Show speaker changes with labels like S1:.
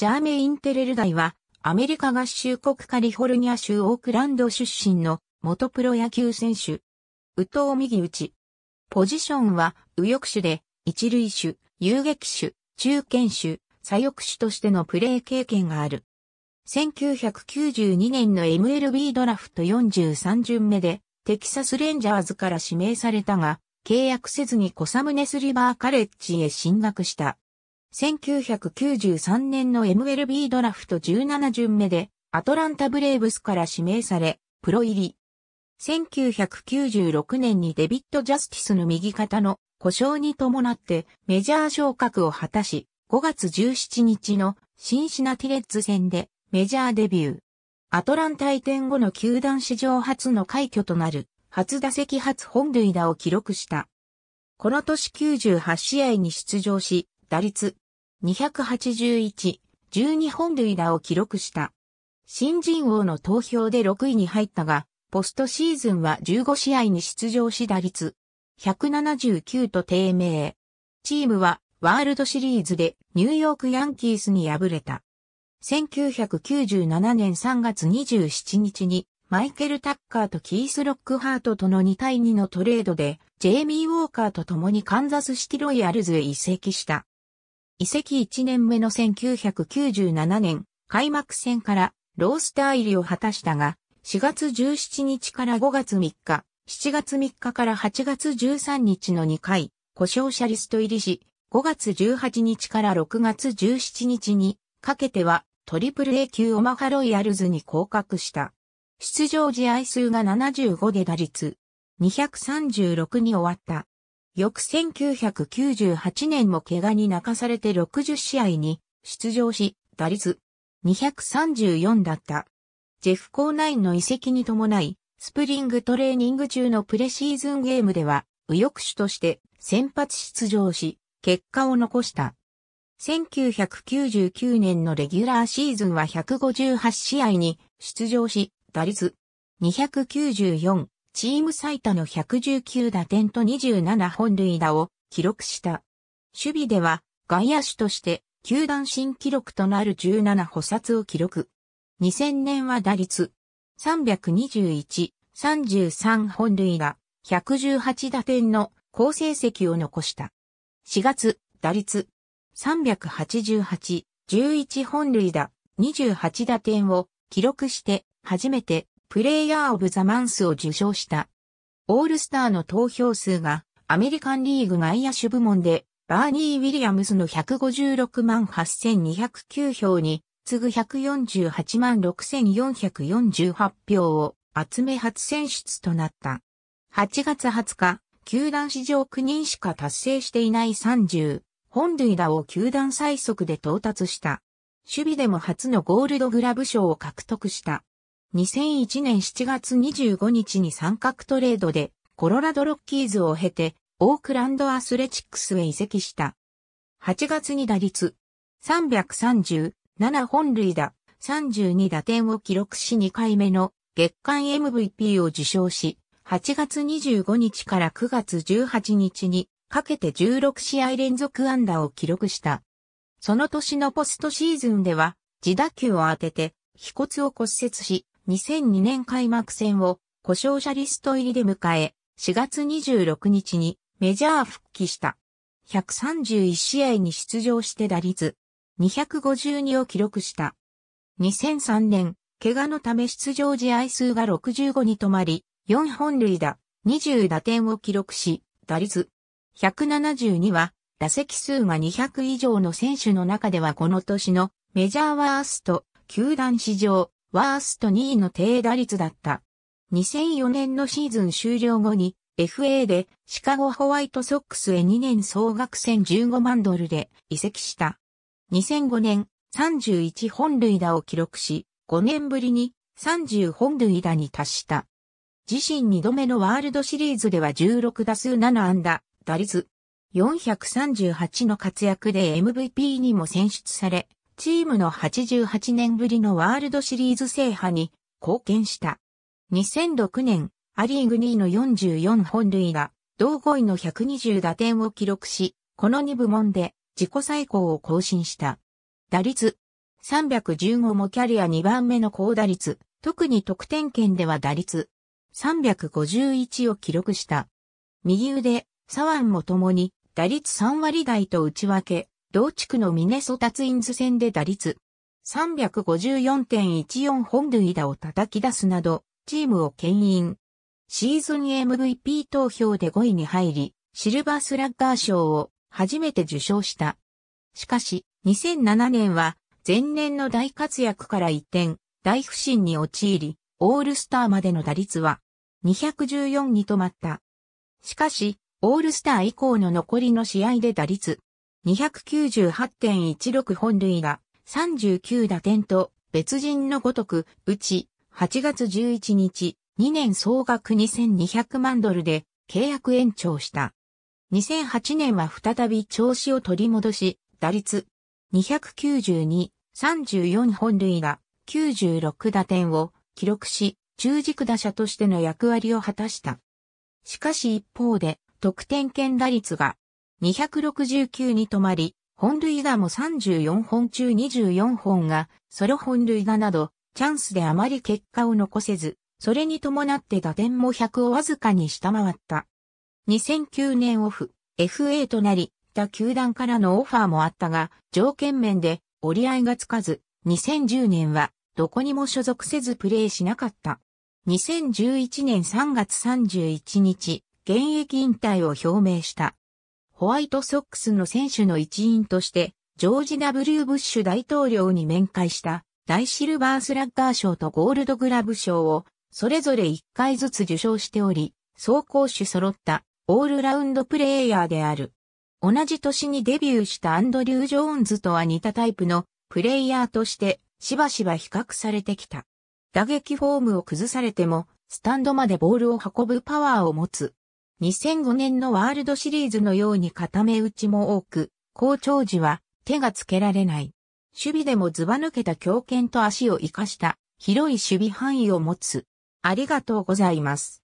S1: ジャーメイン・テレル大は、アメリカ合衆国カリフォルニア州オークランド出身の元プロ野球選手。右投右打ち。ポジションは右翼手で、一塁手、遊撃手、中堅手、左翼手としてのプレー経験がある。1992年の MLB ドラフト43巡目で、テキサスレンジャーズから指名されたが、契約せずに小サムネスリバーカレッジへ進学した。1993年の MLB ドラフト17巡目でアトランタブレーブスから指名され、プロ入り。1996年にデビット・ジャスティスの右肩の故障に伴ってメジャー昇格を果たし、5月17日のシンシナティレッツ戦でメジャーデビュー。アトランタ移転後の球団史上初の快挙となる初打席初本塁打を記録した。この年98試合に出場し、打率281、12本塁打を記録した。新人王の投票で6位に入ったが、ポストシーズンは15試合に出場し打率179と低迷。チームはワールドシリーズでニューヨークヤンキースに敗れた。1997年3月27日にマイケル・タッカーとキース・ロックハートとの2対2のトレードでジェイミー・ウォーカーと共にカンザスシティロイヤルズへ移籍した。移籍1年目の1997年、開幕戦からロースター入りを果たしたが、4月17日から5月3日、7月3日から8月13日の2回、故障者リスト入りし、5月18日から6月17日にかけてはトリプル A 級オマハロイヤルズに降格した。出場試合数が75で打率236に終わった。翌1998年も怪我に泣かされて60試合に出場し、打率234だった。ジェフ・コーナインの遺跡に伴い、スプリングトレーニング中のプレシーズンゲームでは、右翼手として先発出場し、結果を残した。1999年のレギュラーシーズンは158試合に出場し、打率294、チーム最多の119打点と27本塁打を記録した。守備では外野手として球団新記録となる17補殺を記録。2000年は打率321、33本塁打、118打点の好成績を残した。4月、打率388、11本塁打、28打点を記録して初めてプレイヤー・オブ・ザ・マンスを受賞した。オールスターの投票数がアメリカンリーグ外野手部門でバーニー・ウィリアムズの156万8209票に次ぐ148万6448票を集め初選出となった。8月20日、球団史上9人しか達成していない30本塁打を球団最速で到達した。守備でも初のゴールドグラブ賞を獲得した。2001年7月25日に三角トレードでコロラドロッキーズを経てオークランドアスレチックスへ移籍した。8月に打率337本塁打32打点を記録し2回目の月間 MVP を受賞し、8月25日から9月18日にかけて16試合連続安打を記録した。その年のポストシーズンでは自打球を当てて、飛骨を骨折し、2002年開幕戦を故障者リスト入りで迎え、4月26日にメジャー復帰した。131試合に出場して打率252を記録した。2003年、怪我のため出場試合数が65に止まり、4本塁打、20打点を記録し、打率172は、打席数が200以上の選手の中ではこの年のメジャーワースト、球団史上ワースト2位の低打率だった。2004年のシーズン終了後に FA でシカゴホワイトソックスへ2年総額1015万ドルで移籍した。2005年31本塁打を記録し、5年ぶりに30本塁打に達した。自身2度目のワールドシリーズでは16打数7安打、打率438の活躍で MVP にも選出され、チームの88年ぶりのワールドシリーズ制覇に貢献した。2006年、アリーグ2位の44本塁が、同5位の120打点を記録し、この2部門で自己最高を更新した。打率、315もキャリア2番目の高打率、特に得点圏では打率、351を記録した。右腕、左腕も共に打率3割台と内訳、同地区のミネソタツインズ戦で打率354.14本塁打を叩き出すなど、チームを牽引。シーズン MVP 投票で5位に入り、シルバースラッガー賞を初めて受賞した。しかし、2007年は前年の大活躍から一転、大不振に陥り、オールスターまでの打率は214に止まった。しかし、オールスター以降の残りの試合で打率298.16本塁打、39打点と、別人のごとく、うち、8月11日、2年総額2200万ドルで契約延長した。2008年は再び調子を取り戻し、打率292、34本塁打、96打点を記録し、中軸打者としての役割を果たした。しかし一方で、得点圏打率が269に止まり、本塁打も34本中24本がソロ本塁打など、チャンスであまり結果を残せず、それに伴って打点も100をわずかに下回った。2009年オフ、FA となり、他球団からのオファーもあったが、条件面で折り合いがつかず、2010年はどこにも所属せずプレーしなかった。2011年3月31日、現役引退を表明した。ホワイトソックスの選手の一員として、ジョージ・ W・ ブッシュ大統領に面会した大シルバースラッガー賞とゴールドグラブ賞をそれぞれ1回ずつ受賞しており、総攻守揃ったオールラウンドプレイヤーである。同じ年にデビューしたアンドリュー・ジョーンズとは似たタイプのプレイヤーとしてしばしば比較されてきた。打撃フォームを崩されてもスタンドまでボールを運ぶパワーを持つ2005年のワールドシリーズのように固め打ちも多く、好調時は手がつけられない。守備でもずば抜けた強肩と足を活かした広い守備範囲を持つ。ありがとうございます。